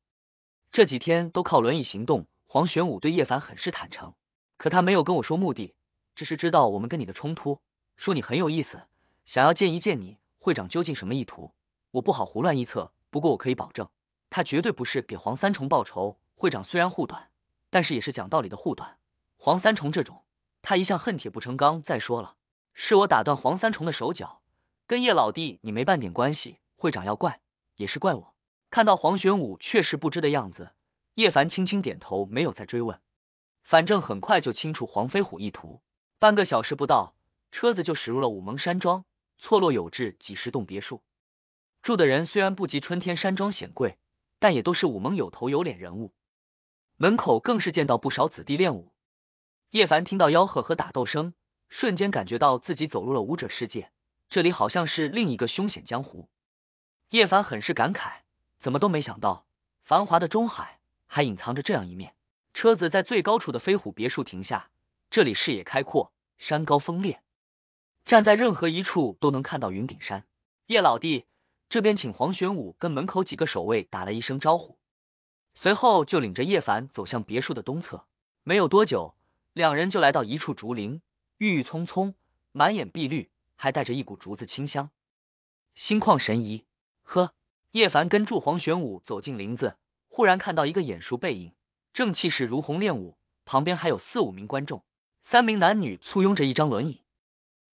这几天都靠轮椅行动。黄玄武对叶凡很是坦诚，可他没有跟我说目的，只是知道我们跟你的冲突，说你很有意思，想要见一见你会长究竟什么意图，我不好胡乱臆测。不过我可以保证，他绝对不是给黄三重报仇。会长虽然护短，但是也是讲道理的护短。黄三重这种，他一向恨铁不成钢。再说了，是我打断黄三重的手脚，跟叶老弟你没半点关系。会长要怪，也是怪我。看到黄玄武确实不知的样子，叶凡轻轻点头，没有再追问。反正很快就清楚黄飞虎意图。半个小时不到，车子就驶入了武盟山庄，错落有致，几十栋别墅住的人虽然不及春天山庄显贵，但也都是武盟有头有脸人物。门口更是见到不少子弟练武。叶凡听到吆喝和打斗声，瞬间感觉到自己走入了武者世界，这里好像是另一个凶险江湖。叶凡很是感慨。怎么都没想到，繁华的中海还隐藏着这样一面。车子在最高处的飞虎别墅停下，这里视野开阔，山高峰烈，站在任何一处都能看到云顶山。叶老弟，这边请。黄玄武跟门口几个守卫打了一声招呼，随后就领着叶凡走向别墅的东侧。没有多久，两人就来到一处竹林，郁郁葱葱，满眼碧绿，还带着一股竹子清香，心旷神怡。呵。叶凡跟住黄玄武走进林子，忽然看到一个眼熟背影，正气势如虹练武，旁边还有四五名观众，三名男女簇拥着一张轮椅，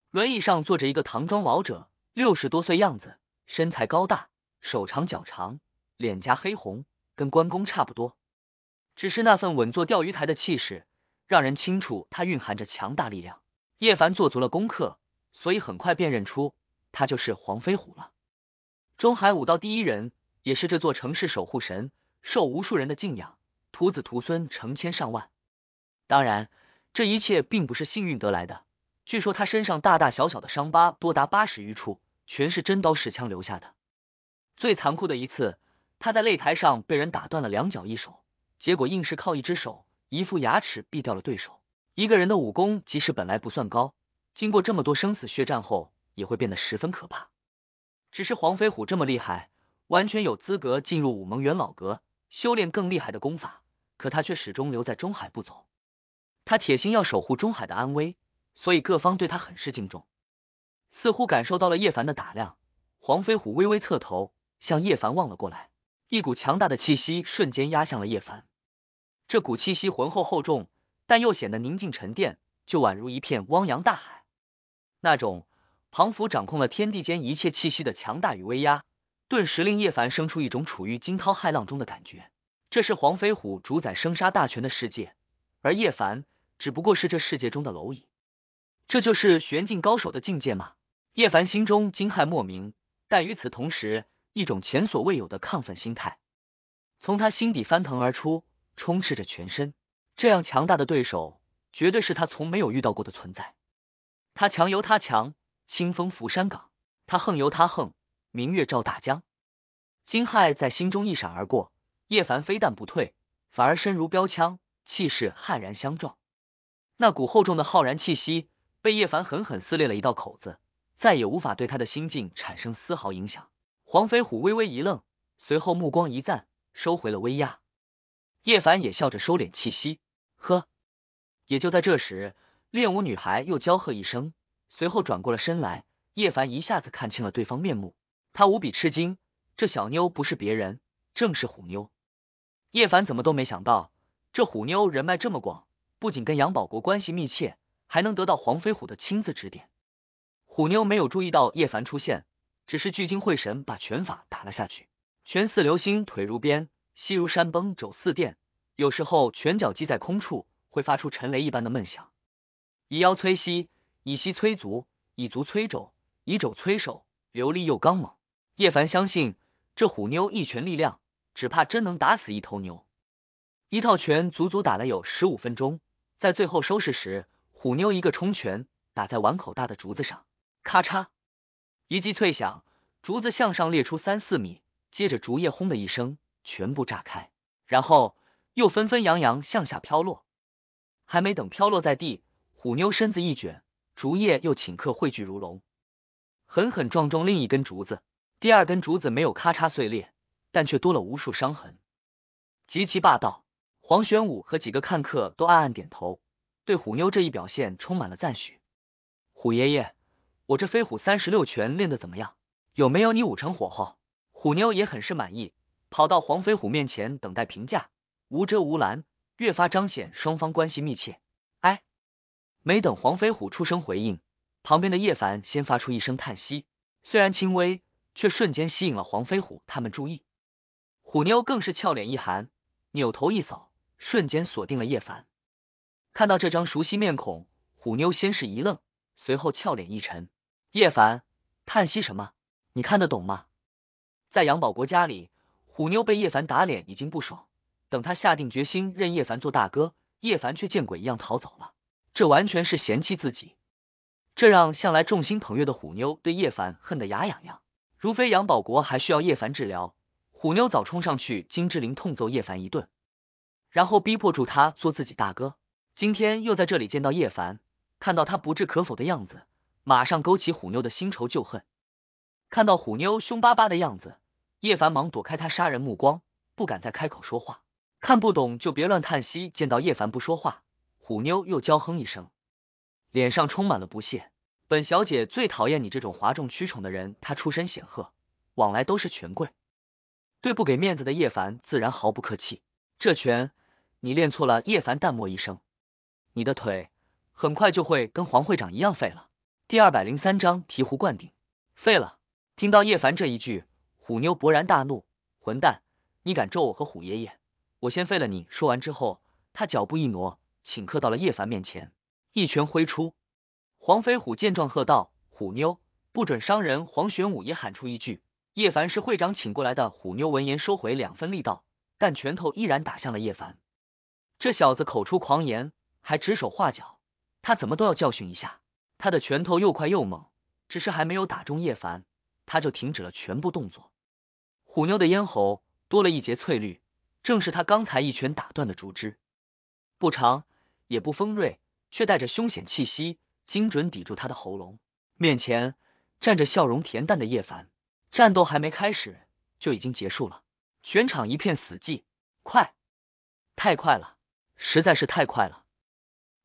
轮椅上坐着一个唐装老者，六十多岁样子，身材高大，手长脚长，脸颊黑红，跟关公差不多，只是那份稳坐钓鱼台的气势，让人清楚他蕴含着强大力量。叶凡做足了功课，所以很快辨认出他就是黄飞虎了。中海武道第一人，也是这座城市守护神，受无数人的敬仰，徒子徒孙成千上万。当然，这一切并不是幸运得来的。据说他身上大大小小的伤疤多达八十余处，全是真刀实枪留下的。最残酷的一次，他在擂台上被人打断了两脚一手，结果硬是靠一只手、一副牙齿毙掉了对手。一个人的武功即使本来不算高，经过这么多生死血战后，也会变得十分可怕。只是黄飞虎这么厉害，完全有资格进入武盟元老阁修炼更厉害的功法，可他却始终留在中海不走。他铁心要守护中海的安危，所以各方对他很是敬重。似乎感受到了叶凡的打量，黄飞虎微微侧头向叶凡望了过来，一股强大的气息瞬间压向了叶凡。这股气息浑厚厚重，但又显得宁静沉淀，就宛如一片汪洋大海，那种。庞福掌控了天地间一切气息的强大与威压，顿时令叶凡生出一种处于惊涛骇浪中的感觉。这是黄飞虎主宰生杀大权的世界，而叶凡只不过是这世界中的蝼蚁。这就是玄境高手的境界吗？叶凡心中惊骇莫名，但与此同时，一种前所未有的亢奋心态从他心底翻腾而出，充斥着全身。这样强大的对手，绝对是他从没有遇到过的存在。他强，由他强。清风拂山岗，他横由他横，明月照大江。惊骇在心中一闪而过，叶凡非但不退，反而身如标枪，气势悍然相撞。那股厚重的浩然气息被叶凡狠狠撕裂了一道口子，再也无法对他的心境产生丝毫影响。黄飞虎微微一愣，随后目光一赞，收回了威压。叶凡也笑着收敛气息，呵。也就在这时，练武女孩又娇喝一声。随后转过了身来，叶凡一下子看清了对方面目，他无比吃惊，这小妞不是别人，正是虎妞。叶凡怎么都没想到，这虎妞人脉这么广，不仅跟杨保国关系密切，还能得到黄飞虎的亲自指点。虎妞没有注意到叶凡出现，只是聚精会神把拳法打了下去，拳似流星，腿如鞭，膝如山崩，肘似电。有时候拳脚击在空处，会发出沉雷一般的闷响，以腰摧膝。以膝催足，以足催肘，以肘催手，流利又刚猛。叶凡相信，这虎妞一拳力量，只怕真能打死一头牛。一套拳足足打了有十五分钟，在最后收拾时，虎妞一个冲拳打在碗口大的竹子上，咔嚓，一记脆响，竹子向上裂出三四米，接着竹叶轰的一声全部炸开，然后又纷纷扬扬向下飘落。还没等飘落在地，虎妞身子一卷。竹叶又顷刻汇聚如龙，狠狠撞中另一根竹子。第二根竹子没有咔嚓碎裂，但却多了无数伤痕，极其霸道。黄玄武和几个看客都暗暗点头，对虎妞这一表现充满了赞许。虎爷爷，我这飞虎三十六拳练的怎么样？有没有你五成火候？虎妞也很是满意，跑到黄飞虎面前等待评价，无遮无拦，越发彰显双方关系密切。哎。没等黄飞虎出声回应，旁边的叶凡先发出一声叹息，虽然轻微，却瞬间吸引了黄飞虎他们注意。虎妞更是俏脸一寒，扭头一扫，瞬间锁定了叶凡。看到这张熟悉面孔，虎妞先是一愣，随后俏脸一沉。叶凡，叹息什么？你看得懂吗？在杨保国家里，虎妞被叶凡打脸已经不爽，等她下定决心认叶凡做大哥，叶凡却见鬼一样逃走了。这完全是嫌弃自己，这让向来众星捧月的虎妞对叶凡恨得牙痒痒。如非杨保国还需要叶凡治疗，虎妞早冲上去金志玲痛揍叶凡一顿，然后逼迫住他做自己大哥。今天又在这里见到叶凡，看到他不置可否的样子，马上勾起虎妞的新仇旧恨。看到虎妞凶巴巴的样子，叶凡忙躲开他杀人目光，不敢再开口说话。看不懂就别乱叹息。见到叶凡不说话。虎妞又娇哼一声，脸上充满了不屑。本小姐最讨厌你这种哗众取宠的人。她出身显赫，往来都是权贵，对不给面子的叶凡自然毫不客气。这拳你练错了。叶凡淡漠一声：“你的腿很快就会跟黄会长一样废了。”第二百零三章醍醐灌顶，废了。听到叶凡这一句，虎妞勃然大怒：“混蛋，你敢咒我和虎爷爷，我先废了你！”说完之后，他脚步一挪。请客到了叶凡面前，一拳挥出。黄飞虎见状，喝道：“虎妞，不准伤人！”黄玄武也喊出一句：“叶凡，是会长请过来的。”虎妞闻言，收回两分力道，但拳头依然打向了叶凡。这小子口出狂言，还指手画脚，他怎么都要教训一下。他的拳头又快又猛，只是还没有打中叶凡，他就停止了全部动作。虎妞的咽喉多了一截翠绿，正是他刚才一拳打断的竹枝，不长。也不锋锐，却带着凶险气息，精准抵住他的喉咙。面前站着笑容恬淡的叶凡，战斗还没开始就已经结束了。全场一片死寂，快，太快了，实在是太快了，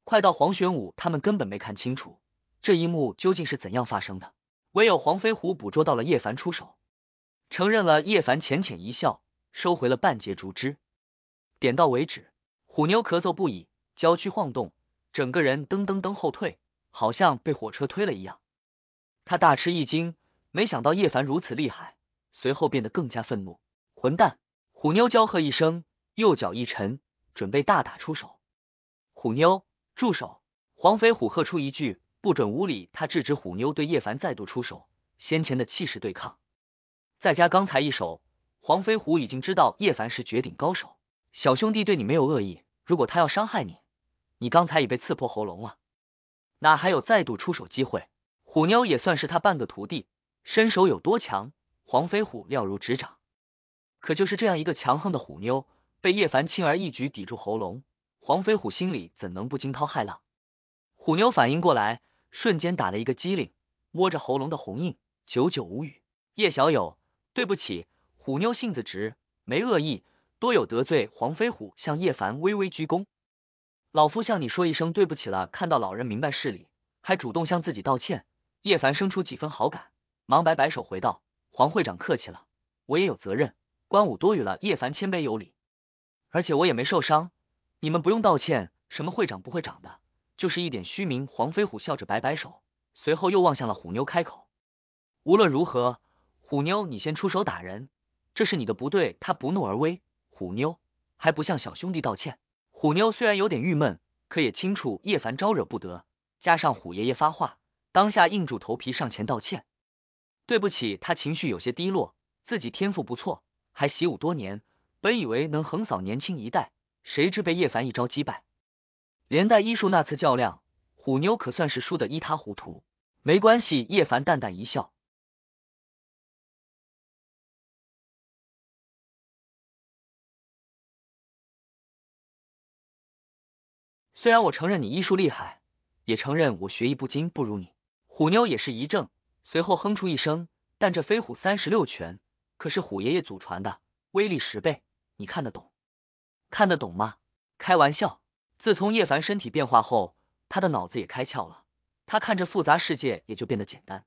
快到黄玄武他们根本没看清楚这一幕究竟是怎样发生的。唯有黄飞虎捕捉到了叶凡出手，承认了叶凡浅浅一笑，收回了半截竹枝，点到为止。虎妞咳嗽不已。郊区晃动，整个人噔噔噔后退，好像被火车推了一样。他大吃一惊，没想到叶凡如此厉害，随后变得更加愤怒。混蛋！虎妞娇喝一声，右脚一沉，准备大打出手。虎妞，住手！黄飞虎喝出一句，不准无礼，他制止虎妞对叶凡再度出手。先前的气势对抗，再加刚才一手，黄飞虎已经知道叶凡是绝顶高手。小兄弟，对你没有恶意，如果他要伤害你。你刚才已被刺破喉咙了，哪还有再度出手机会？虎妞也算是他半个徒弟，身手有多强，黄飞虎了如指掌。可就是这样一个强横的虎妞，被叶凡轻而易举抵住喉咙，黄飞虎心里怎能不惊涛骇浪？虎妞反应过来，瞬间打了一个机灵，摸着喉咙的红印，久久无语。叶小友，对不起，虎妞性子直，没恶意，多有得罪。黄飞虎向叶凡微微鞠躬。老夫向你说一声对不起了，看到老人明白事理，还主动向自己道歉，叶凡生出几分好感，忙摆摆手回道：“黄会长客气了，我也有责任，关武多余了。”叶凡谦卑有礼，而且我也没受伤，你们不用道歉，什么会长不会长的，就是一点虚名。”黄飞虎笑着摆摆手，随后又望向了虎妞开口：“无论如何，虎妞你先出手打人，这是你的不对。”他不怒而威，虎妞还不向小兄弟道歉。虎妞虽然有点郁闷，可也清楚叶凡招惹不得，加上虎爷爷发话，当下硬住头皮上前道歉，对不起。他情绪有些低落，自己天赋不错，还习武多年，本以为能横扫年轻一代，谁知被叶凡一招击败，连带医术那次较量，虎妞可算是输得一塌糊涂。没关系，叶凡淡淡一笑。虽然我承认你医术厉害，也承认我学艺不精不如你。虎妞也是一怔，随后哼出一声。但这飞虎三十六拳可是虎爷爷祖传的，威力十倍，你看得懂？看得懂吗？开玩笑。自从叶凡身体变化后，他的脑子也开窍了。他看着复杂世界也就变得简单，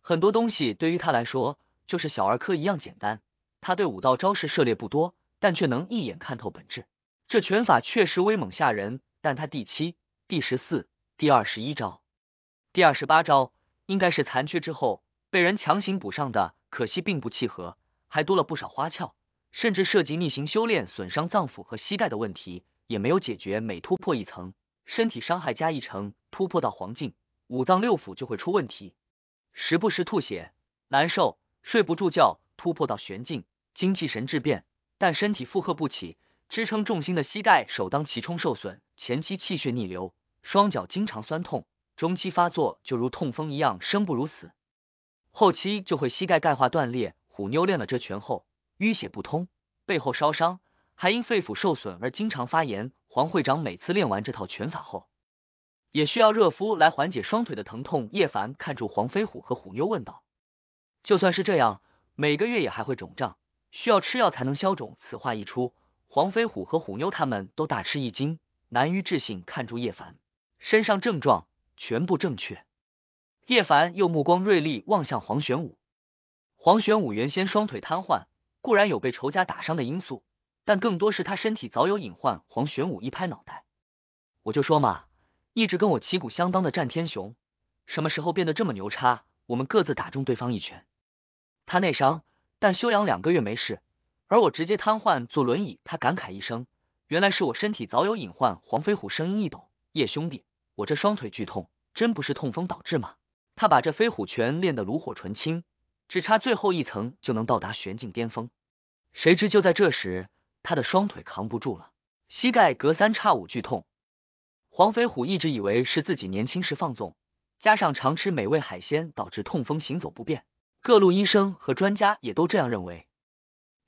很多东西对于他来说就是小儿科一样简单。他对武道招式涉猎不多，但却能一眼看透本质。这拳法确实威猛吓人。但他第七、第十四、第二十一招、第二十八招，应该是残缺之后被人强行补上的，可惜并不契合，还多了不少花俏，甚至涉及逆行修炼损伤脏腑和膝盖的问题也没有解决。每突破一层，身体伤害加一成，突破到黄境，五脏六腑就会出问题，时不时吐血、难受、睡不住觉；突破到玄境，精气神质变，但身体负荷不起。支撑重心的膝盖首当其冲受损，前期气血逆流，双脚经常酸痛，中期发作就如痛风一样生不如死，后期就会膝盖钙化断裂。虎妞练了这拳后，淤血不通，背后烧伤，还因肺腑受损而经常发炎。黄会长每次练完这套拳法后，也需要热敷来缓解双腿的疼痛。叶凡看住黄飞虎和虎妞问道：“就算是这样，每个月也还会肿胀，需要吃药才能消肿。”此话一出。黄飞虎和虎妞他们都大吃一惊，难于置信看住叶凡身上症状全部正确。叶凡又目光锐利望向黄玄武，黄玄武原先双腿瘫痪，固然有被仇家打伤的因素，但更多是他身体早有隐患。黄玄武一拍脑袋，我就说嘛，一直跟我旗鼓相当的战天雄，什么时候变得这么牛叉？我们各自打中对方一拳，他内伤，但休养两个月没事。而我直接瘫痪坐轮椅，他感慨一声，原来是我身体早有隐患。黄飞虎声音一抖，叶兄弟，我这双腿剧痛，真不是痛风导致吗？他把这飞虎拳练得炉火纯青，只差最后一层就能到达玄境巅峰。谁知就在这时，他的双腿扛不住了，膝盖隔三差五剧痛。黄飞虎一直以为是自己年轻时放纵，加上常吃美味海鲜导致痛风，行走不便。各路医生和专家也都这样认为。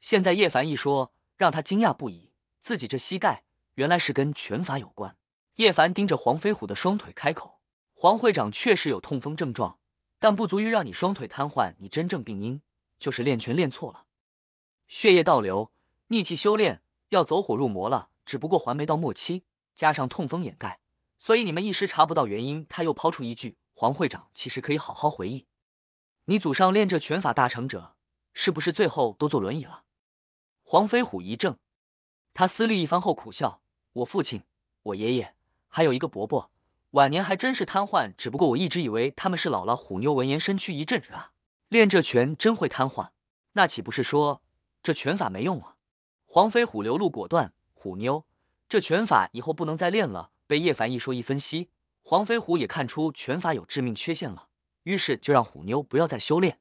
现在叶凡一说，让他惊讶不已。自己这膝盖原来是跟拳法有关。叶凡盯着黄飞虎的双腿开口：“黄会长确实有痛风症状，但不足以让你双腿瘫痪。你真正病因就是练拳练错了，血液倒流，逆气修炼要走火入魔了。只不过还没到末期，加上痛风掩盖，所以你们一时查不到原因。”他又抛出一句：“黄会长其实可以好好回忆，你祖上练这拳法大成者，是不是最后都坐轮椅了？”黄飞虎一怔，他思虑一番后苦笑：“我父亲、我爷爷，还有一个伯伯，晚年还真是瘫痪。只不过我一直以为他们是老了。”虎妞闻言，身躯一震：“啊，练这拳真会瘫痪，那岂不是说这拳法没用啊？”黄飞虎流露果断：“虎妞，这拳法以后不能再练了。”被叶凡一说一分析，黄飞虎也看出拳法有致命缺陷了，于是就让虎妞不要再修炼。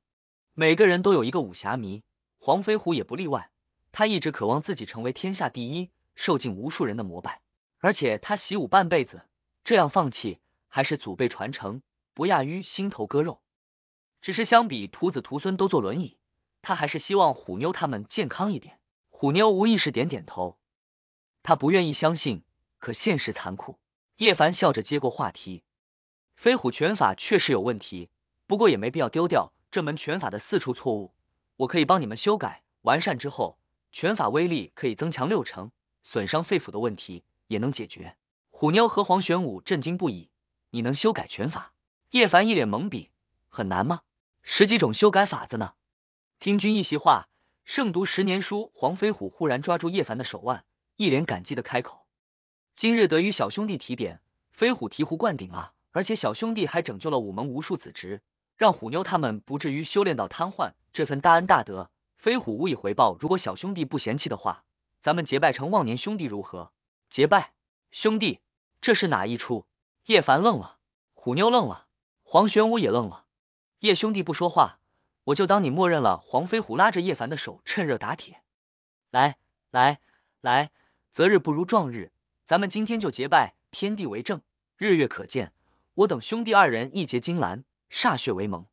每个人都有一个武侠迷，黄飞虎也不例外。他一直渴望自己成为天下第一，受尽无数人的膜拜。而且他习武半辈子，这样放弃还是祖辈传承，不亚于心头割肉。只是相比徒子徒孙都坐轮椅，他还是希望虎妞他们健康一点。虎妞无意识点点头，他不愿意相信，可现实残酷。叶凡笑着接过话题：“飞虎拳法确实有问题，不过也没必要丢掉这门拳法的四处错误，我可以帮你们修改完善之后。”拳法威力可以增强六成，损伤肺腑的问题也能解决。虎妞和黄玄武震惊不已。你能修改拳法？叶凡一脸懵逼，很难吗？十几种修改法子呢？听君一席话，胜读十年书。黄飞虎忽然抓住叶凡的手腕，一脸感激的开口：今日得与小兄弟提点，飞虎醍醐灌顶啊！而且小兄弟还拯救了武门无数子侄，让虎妞他们不至于修炼到瘫痪，这份大恩大德。飞虎无以回报，如果小兄弟不嫌弃的话，咱们结拜成忘年兄弟如何？结拜兄弟，这是哪一出？叶凡愣了，虎妞愣了，黄玄武也愣了。叶兄弟不说话，我就当你默认了。黄飞虎拉着叶凡的手，趁热打铁，来来来，择日不如撞日，咱们今天就结拜，天地为证，日月可见，我等兄弟二人义结金兰，歃血为盟。